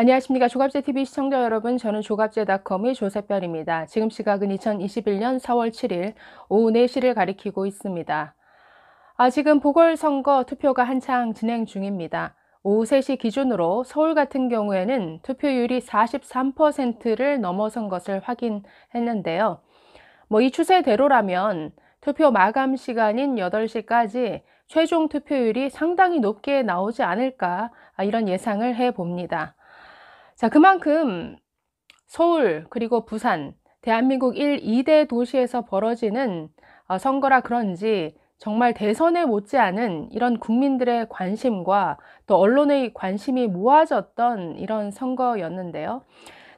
안녕하십니까 조갑제TV 시청자 여러분 저는 조갑제닷컴의 조세별입니다. 지금 시각은 2021년 4월 7일 오후 4시를 가리키고 있습니다. 아, 지금 보궐선거 투표가 한창 진행 중입니다. 오후 3시 기준으로 서울 같은 경우에는 투표율이 43%를 넘어선 것을 확인했는데요. 뭐 이 추세대로라면 투표 마감 시간인 8시까지 최종 투표율이 상당히 높게 나오지 않을까 아, 이런 예상을 해봅니다. 자, 그만큼 서울 그리고 부산 대한민국 1, 2대 도시에서 벌어지는 어, 선거라 그런지 정말 대선에 못지않은 이런 국민들의 관심과 또 언론의 관심이 모아졌던 이런 선거였는데요.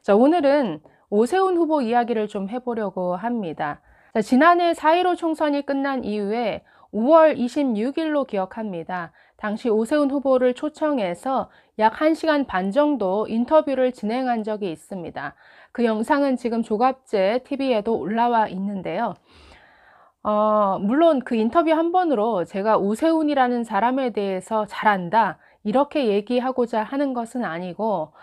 자, 오늘은 오세훈 후보 이야기를 좀 해보려고 합니다. 자, 지난해 4.15 총선이 끝난 이후에 5월 26일로 기억합니다. 당시 오세훈 후보를 초청해서 약 1시간 반 정도 인터뷰를 진행한 적이 있습니다. 그 영상은 지금 조갑제 TV에도 올라와 있는데요. 어, 물론 그 인터뷰 한 번으로 제가 오세훈이라는 사람에 대해서 잘한다, 이렇게 얘기하고자 하는 것은 아니고,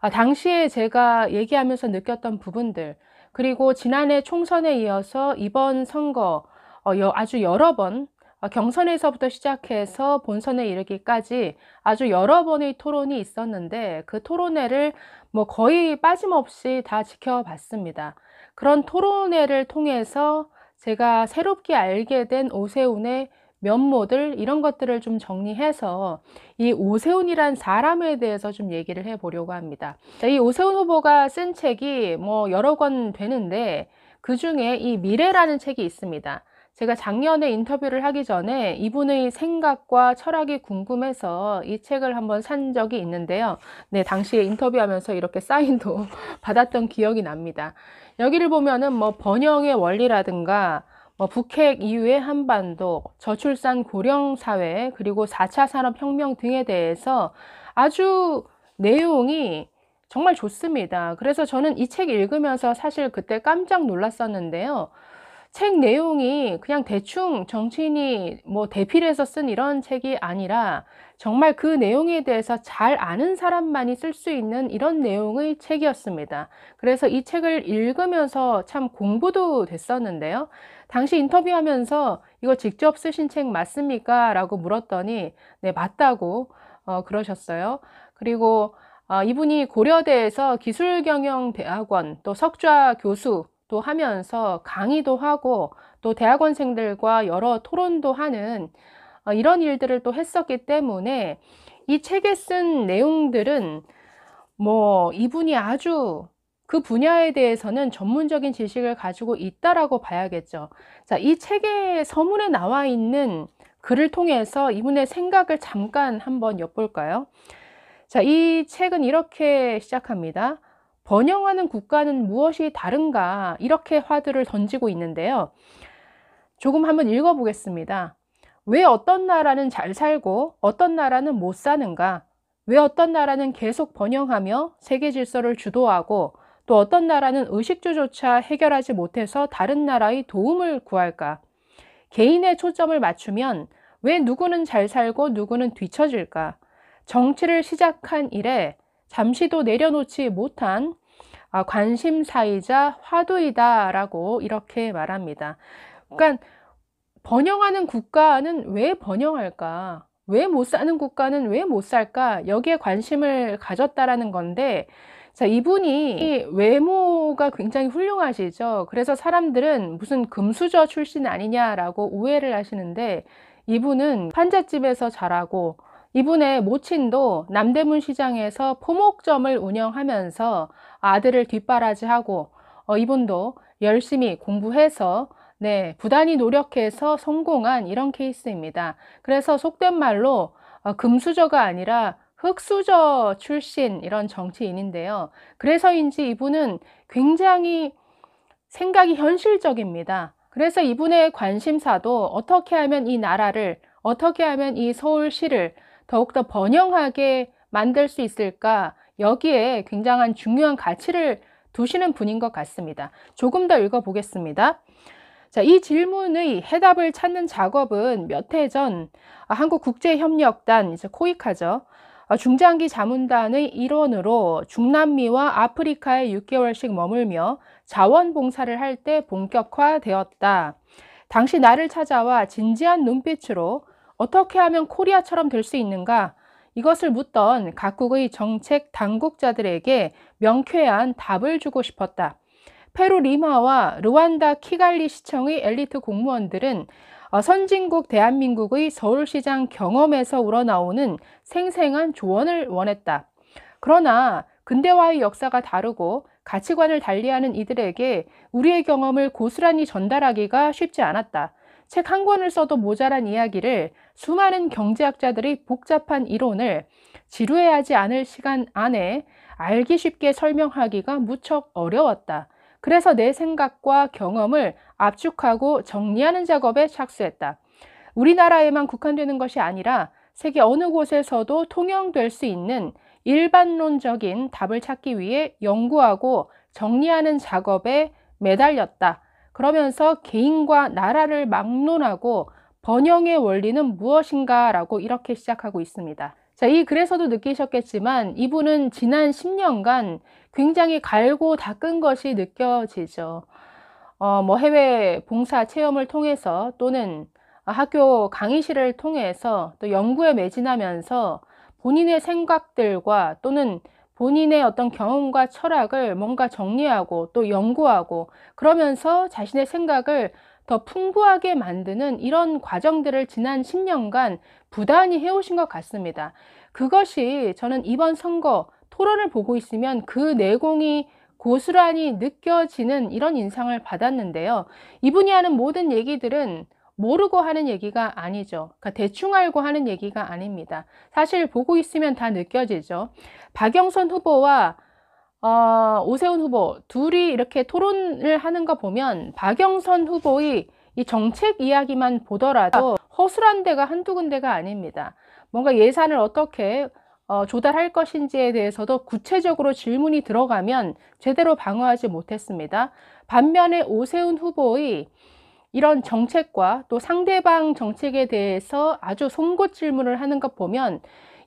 아, 당시에 제가 얘기하면서 느꼈던 부분들, 그리고 지난해 총선에 이어서 이번 선거, 어, 아주 여러 번 어, 경선에서부터 시작해서 본선에 이르기까지 아주 여러 번의 토론이 있었는데 그 토론회를 뭐 거의 빠짐없이 다 지켜봤습니다. 그런 토론회를 통해서 제가 새롭게 알게 된 오세훈의 면모들 이런 것들을 좀 정리해서 이 오세훈이란 사람에 대해서 좀 얘기를 해보려고 합니다. 이 오세훈 후보가 쓴 책이 뭐 여러 권 되는데 그 중에 이 미래라는 책이 있습니다. 제가 작년에 인터뷰를 하기 전에 이분의 생각과 철학이 궁금해서 이 책을 한번 산 적이 있는데요. 네, 당시에 인터뷰하면서 이렇게 사인도 받았던 기억이 납니다. 여기를 보면은 뭐 번영의 원리라든가 뭐 북핵 이후의 한반도, 저출산 고령 사회, 그리고 4차 산업혁명 등에 대해서 아주 내용이 정말 좋습니다. 그래서 저는 이 책 읽으면서 사실 그때 깜짝 놀랐었는데요. 책 내용이 그냥 대충 정치인이 뭐 대필해서 쓴 이런 책이 아니라 정말 그 내용에 대해서 잘 아는 사람만이 쓸 수 있는 이런 내용의 책이었습니다. 그래서 이 책을 읽으면서 참 공부도 됐었는데요. 당시 인터뷰하면서 이거 직접 쓰신 책 맞습니까? 라고 물었더니 네, 맞다고 어, 그러셨어요. 그리고 어, 이분이 고려대에서 기술경영대학원 또 석좌 교수 또 하면서 강의도 하고 또 대학원생들과 여러 토론도 하는 어, 이런 일들을 또 했었기 때문에 이 책에 쓴 내용들은 뭐 이분이 아주 그 분야에 대해서는 전문적인 지식을 가지고 있다라고 봐야겠죠. 자, 이 책의 서문에 나와 있는 글을 통해서 이분의 생각을 잠깐 한번 엿볼까요? 자, 이 책은 이렇게 시작합니다. 번영하는 국가는 무엇이 다른가 이렇게 화두를 던지고 있는데요. 조금 한번 읽어보겠습니다. 왜 어떤 나라는 잘 살고 어떤 나라는 못 사는가? 왜 어떤 나라는 계속 번영하며 세계 질서를 주도하고 또 어떤 나라는 의식주조차 해결하지 못해서 다른 나라의 도움을 구할까? 개인의 초점을 맞추면 왜 누구는 잘 살고 누구는 뒤처질까? 정치를 시작한 이래 잠시도 내려놓지 못한 아, 관심사이자 화두이다라고 이렇게 말합니다. 그러니까 번영하는 국가는 왜 번영할까? 왜 못 사는 국가는 왜 못 살까? 여기에 관심을 가졌다라는 건데, 자, 이분이 외모가 굉장히 훌륭하시죠. 그래서 사람들은 무슨 금수저 출신 아니냐라고 오해를 하시는데, 이분은 판잣집에서 자라고 이분의 모친도 남대문 시장에서 포목점을 운영하면서 아들을 뒷바라지하고 어, 이분도 열심히 공부해서 네, 부단히 노력해서 성공한 이런 케이스입니다. 그래서 속된 말로 어, 금수저가 아니라 흑수저 출신 이런 정치인인데요. 그래서인지 이분은 굉장히 생각이 현실적입니다. 그래서 이분의 관심사도 어떻게 하면 이 나라를, 어떻게 하면 이 서울시를 더욱더 번영하게 만들 수 있을까 여기에 굉장한 중요한 가치를 두시는 분인 것 같습니다. 조금 더 읽어보겠습니다. 자, 이 질문의 해답을 찾는 작업은 몇 해전 아, 한국국제협력단, 이제 코이카죠 아, 중장기 자문단의 일원으로 중남미와 아프리카에 6개월씩 머물며 자원봉사를 할 때 본격화되었다. 당시 나를 찾아와 진지한 눈빛으로 어떻게 하면 코리아처럼 될 수 있는가? 이것을 묻던 각국의 정책 당국자들에게 명쾌한 답을 주고 싶었다. 페루 리마와 르완다 키갈리 시청의 엘리트 공무원들은 어, 선진국 대한민국의 서울시장 경험에서 우러나오는 생생한 조언을 원했다. 그러나 근대화의 역사가 다르고 가치관을 달리하는 이들에게 우리의 경험을 고스란히 전달하기가 쉽지 않았다. 책한 권을 써도 모자란 이야기를 수많은 경제학자들이 복잡한 이론을 지루해하지 않을 시간 안에 알기 쉽게 설명하기가 무척 어려웠다. 그래서 내 생각과 경험을 압축하고 정리하는 작업에 착수했다. 우리나라에만 국한되는 것이 아니라 세계 어느 곳에서도 통용될 수 있는 일반론적인 답을 찾기 위해 연구하고 정리하는 작업에 매달렸다. 그러면서 개인과 나라를 막론하고 번영의 원리는 무엇인가 라고 이렇게 시작하고 있습니다. 자, 이 글에서도 느끼셨겠지만 이분은 지난 10년간 굉장히 갈고 닦은 것이 느껴지죠. 어, 뭐 해외 봉사 체험을 통해서 또는 학교 강의실을 통해서 또 연구에 매진하면서 본인의 생각들과 또는 본인의 어떤 경험과 철학을 뭔가 정리하고 또 연구하고 그러면서 자신의 생각을 더 풍부하게 만드는 이런 과정들을 지난 10년간 부단히 해오신 것 같습니다. 그것이 저는 이번 선거 토론을 보고 있으면 그 내공이 고스란히 느껴지는 이런 인상을 받았는데요. 이분이 하는 모든 얘기들은 모르고 하는 얘기가 아니죠. 그러니까 대충 알고 하는 얘기가 아닙니다. 사실 보고 있으면 다 느껴지죠. 박영선 후보와 어, 오세훈 후보 둘이 이렇게 토론을 하는 거 보면 박영선 후보의 이 정책 이야기만 보더라도 허술한 데가 한두 군데가 아닙니다. 뭔가 예산을 어떻게 어, 조달할 것인지에 대해서도 구체적으로 질문이 들어가면 제대로 방어하지 못했습니다. 반면에 오세훈 후보의 이런 정책과 또 상대방 정책에 대해서 아주 송곳 질문을 하는 것 보면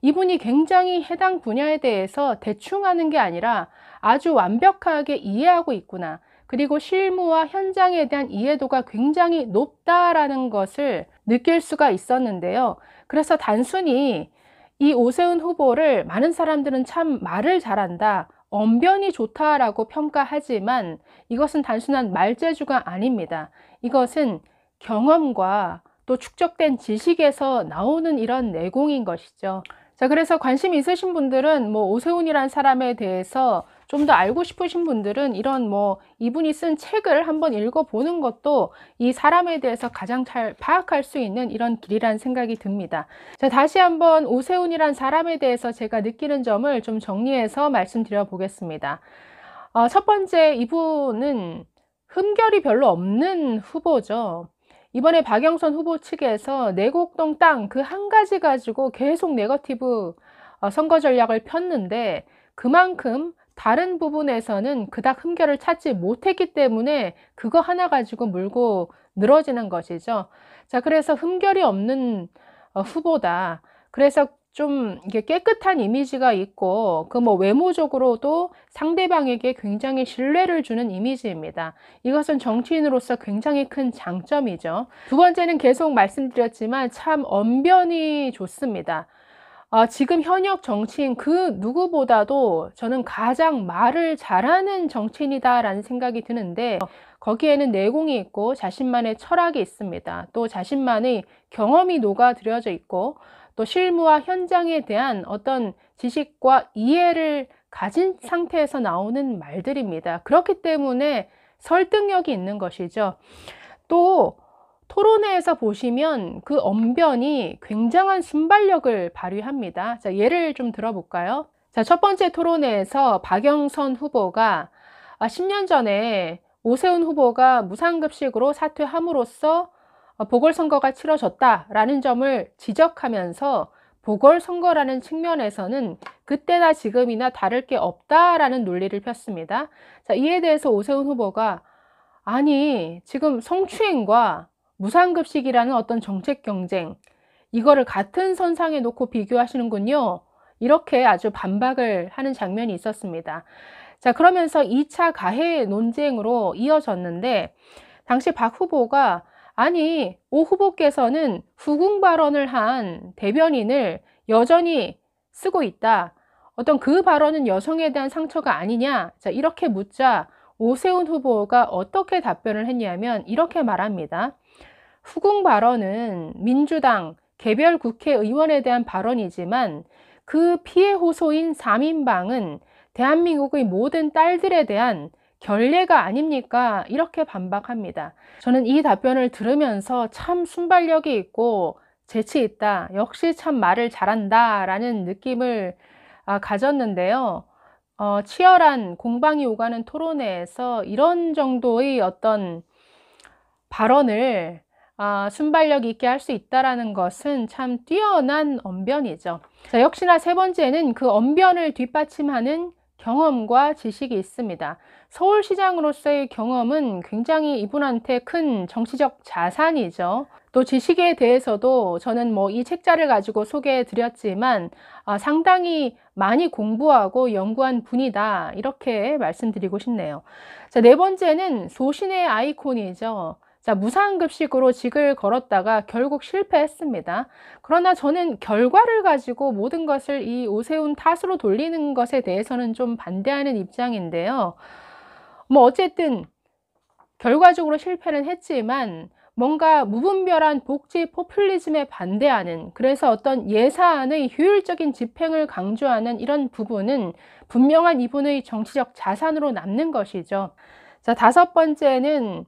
이분이 굉장히 해당 분야에 대해서 대충 하는 게 아니라 아주 완벽하게 이해하고 있구나. 그리고 실무와 현장에 대한 이해도가 굉장히 높다라는 것을 느낄 수가 있었는데요. 그래서 단순히 이 오세훈 후보를 많은 사람들은 참 말을 잘한다. 언변이 좋다라고 평가하지만 이것은 단순한 말재주가 아닙니다. 이것은 경험과 또 축적된 지식에서 나오는 이런 내공인 것이죠. 자, 그래서 관심 있으신 분들은 뭐 오세훈이란 사람에 대해서 좀 더 알고 싶으신 분들은 이런 뭐 이분이 쓴 책을 한번 읽어보는 것도 이 사람에 대해서 가장 잘 파악할 수 있는 이런 길이란 생각이 듭니다. 자, 다시 한번 오세훈이란 사람에 대해서 제가 느끼는 점을 좀 정리해서 말씀드려 보겠습니다. 어, 첫 번째 이분은 흠결이 별로 없는 후보죠. 이번에 박영선 후보 측에서 내곡동 땅 그 한 가지 가지고 계속 네거티브 어, 선거 전략을 폈는데 그만큼 다른 부분에서는 그닥 흠결을 찾지 못했기 때문에 그거 하나 가지고 물고 늘어지는 것이죠. 자, 그래서 흠결이 없는 어, 후보다. 그래서 좀 이게 깨끗한 이미지가 있고 그 뭐 외모적으로도 상대방에게 굉장히 신뢰를 주는 이미지입니다. 이것은 정치인으로서 굉장히 큰 장점이죠. 두 번째는 계속 말씀드렸지만 참 언변이 좋습니다. 아, 지금 현역 정치인 그 누구보다도 저는 가장 말을 잘하는 정치인이다라는 생각이 드는데 거기에는 내공이 있고 자신만의 철학이 있습니다. 또 자신만의 경험이 녹아들여져 있고 또 실무와 현장에 대한 어떤 지식과 이해를 가진 네. 상태에서 나오는 말들입니다. 그렇기 때문에 설득력이 있는 것이죠. 또 토론회에서 보시면 그 언변이 굉장한 순발력을 발휘합니다. 자, 예를 좀 들어볼까요? 자, 첫 번째 토론회에서 박영선 후보가 10년 아, 전에 오세훈 후보가 무상급식으로 사퇴함으로써 어, 보궐선거가 치러졌다라는 점을 지적하면서 보궐선거라는 측면에서는 그때나 지금이나 다를 게 없다라는 논리를 폈습니다. 자, 이에 대해서 오세훈 후보가 아니, 지금 성추행과 무상급식이라는 어떤 정책 경쟁, 이거를 같은 선상에 놓고 비교하시는군요. 이렇게 아주 반박을 하는 장면이 있었습니다. 자, 그러면서 2차 가해 논쟁으로 이어졌는데, 당시 박 후보가 아니, 오 후보께서는 후궁 발언을 한 대변인을 여전히 쓰고 있다. 어떤 그 발언은 여성에 대한 상처가 아니냐? 자, 이렇게 묻자 오세훈 후보가 어떻게 답변을 했냐면 이렇게 말합니다. 후궁 발언은 민주당 개별 국회의원에 대한 발언이지만 그 피해 호소인 3인방은 대한민국의 모든 딸들에 대한 결례가 아닙니까? 이렇게 반박합니다. 저는 이 답변을 들으면서 참 순발력이 있고 재치 있다. 역시 참 말을 잘한다. 라는 느낌을 아, 가졌는데요. 어, 치열한 공방이 오가는 토론회에서 이런 정도의 어떤 발언을 아, 순발력 있게 할 수 있다라는 것은 참 뛰어난 언변이죠. 자, 역시나 세 번째는 그 언변을 뒷받침하는 경험과 지식이 있습니다. 서울시장으로서의 경험은 굉장히 이분한테 큰 정치적 자산이죠. 또 지식에 대해서도 저는 뭐 이 책자를 가지고 소개해 드렸지만 아, 상당히 많이 공부하고 연구한 분이다. 이렇게 말씀드리고 싶네요. 자, 네 번째는 소신의 아이콘이죠. 자, 무상급식으로 직을 걸었다가 결국 실패했습니다. 그러나 저는 결과를 가지고 모든 것을 이 오세훈 탓으로 돌리는 것에 대해서는 좀 반대하는 입장인데요. 뭐, 어쨌든, 결과적으로 실패는 했지만, 뭔가 무분별한 복지 포퓰리즘에 반대하는 그래서 어떤 예산의 효율적인 집행을 강조하는 이런 부분은 분명한 이분의 정치적 자산으로 남는 것이죠. 자, 다섯 번째는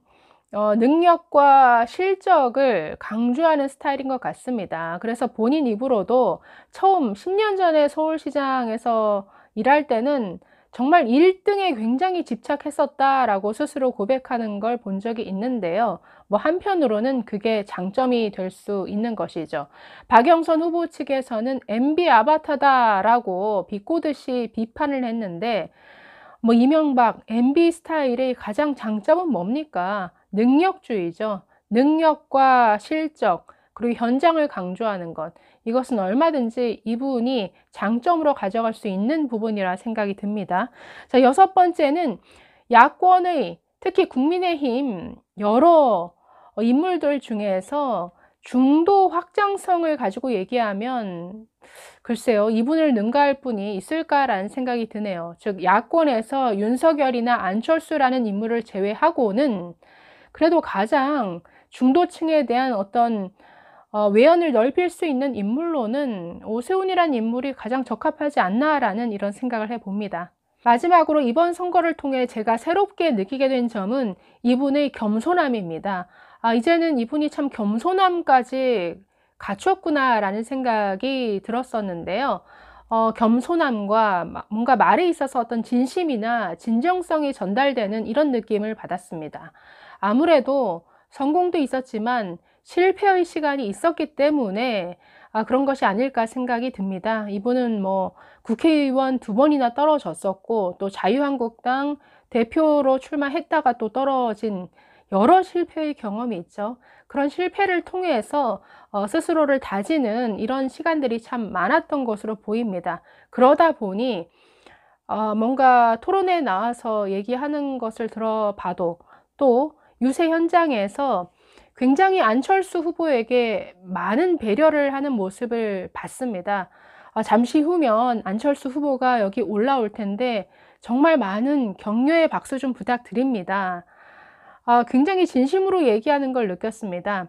어, 능력과 실적을 강조하는 스타일인 것 같습니다. 그래서 본인 입으로도 처음 10년 전에 서울시장에서 일할 때는 정말 1등에 굉장히 집착했었다라고 스스로 고백하는 걸 본 적이 있는데요. 뭐 한편으로는 그게 장점이 될 수 있는 것이죠. 박영선 후보 측에서는 MB 아바타다라고 비꼬듯이 비판을 했는데 뭐 이명박 MB 스타일의 가장 장점은 뭡니까? 능력주의죠. 능력과 실적, 그리고 현장을 강조하는 것. 이것은 얼마든지 이 부분이 장점으로 가져갈 수 있는 부분이라 생각이 듭니다. 자, 여섯 번째는 야권의 특히 국민의힘 여러 인물들 중에서 중도 확장성을 가지고 얘기하면 글쎄요 이분을 능가할 분이 있을까라는 생각이 드네요. 즉 야권에서 윤석열이나 안철수라는 인물을 제외하고는 그래도 가장 중도층에 대한 어떤 어, 외연을 넓힐 수 있는 인물로는 오세훈이란 인물이 가장 적합하지 않나라는 이런 생각을 해봅니다. 마지막으로 이번 선거를 통해 제가 새롭게 느끼게 된 점은 이분의 겸손함입니다. 아, 이제는 이분이 참 겸손함까지 갖추었구나라는 생각이 들었었는데요. 어, 겸손함과 뭔가 말에 있어서 어떤 진심이나 진정성이 전달되는 이런 느낌을 받았습니다. 아무래도 성공도 있었지만 실패의 시간이 있었기 때문에 아, 그런 것이 아닐까 생각이 듭니다. 이분은 뭐 국회의원 두 번이나 떨어졌었고 또 자유한국당 대표로 출마했다가 또 떨어진 여러 실패의 경험이 있죠. 그런 실패를 통해서 어, 스스로를 다지는 이런 시간들이 참 많았던 것으로 보입니다. 그러다 보니 어, 뭔가 토론에 나와서 얘기하는 것을 들어봐도 또 유세 현장에서 굉장히 안철수 후보에게 많은 배려를 하는 모습을 봤습니다. 아, 잠시 후면 안철수 후보가 여기 올라올 텐데 정말 많은 격려의 박수 좀 부탁드립니다. 아, 굉장히 진심으로 얘기하는 걸 느꼈습니다.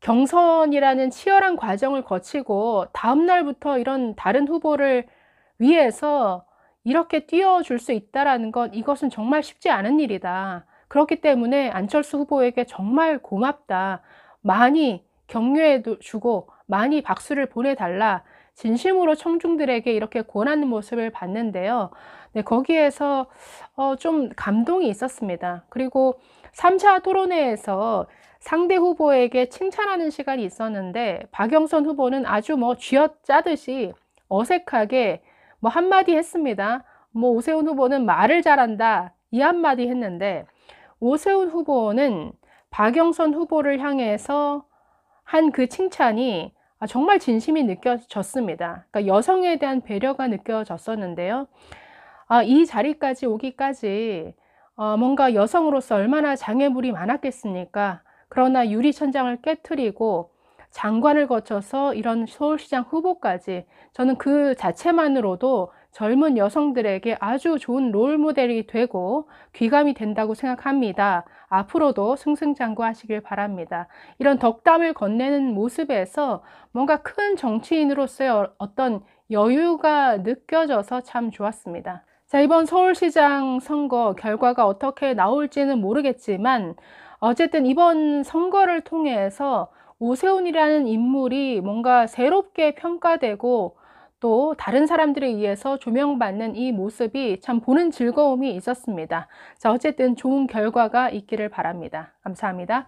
경선이라는 치열한 과정을 거치고 다음날부터 이런 다른 후보를 위해서 이렇게 뛰어줄 수 있다라는 건 이것은 정말 쉽지 않은 일이다. 그렇기 때문에 안철수 후보에게 정말 고맙다. 많이 격려해 주고 많이 박수를 보내달라. 진심으로 청중들에게 이렇게 권하는 모습을 봤는데요. 네, 거기에서 어, 좀 감동이 있었습니다. 그리고 3차 토론회에서 상대 후보에게 칭찬하는 시간이 있었는데 박영선 후보는 아주 뭐 쥐어짜듯이 어색하게 뭐 한마디 했습니다. 뭐 오세훈 후보는 말을 잘한다 이 한마디 했는데 오세훈 후보는 박영선 후보를 향해서 한 그 칭찬이 아, 정말 진심이 느껴졌습니다. 그러니까 여성에 대한 배려가 느껴졌었는데요. 아, 이 자리까지 오기까지 어, 뭔가 여성으로서 얼마나 장애물이 많았겠습니까? 그러나 유리천장을 깨뜨리고 장관을 거쳐서 이런 서울시장 후보까지 저는 그 자체만으로도 젊은 여성들에게 아주 좋은 롤 모델이 되고 귀감이 된다고 생각합니다. 앞으로도 승승장구하시길 바랍니다. 이런 덕담을 건네는 모습에서 뭔가 큰 정치인으로서의 어, 어떤 여유가 느껴져서 참 좋았습니다. 자, 이번 서울시장 선거 결과가 어떻게 나올지는 모르겠지만 어쨌든 이번 선거를 통해서 오세훈이라는 인물이 뭔가 새롭게 평가되고 또 다른 사람들에 의해서 조명받는 이 모습이 참 보는 즐거움이 있었습니다. 자, 어쨌든 좋은 결과가 있기를 바랍니다. 감사합니다.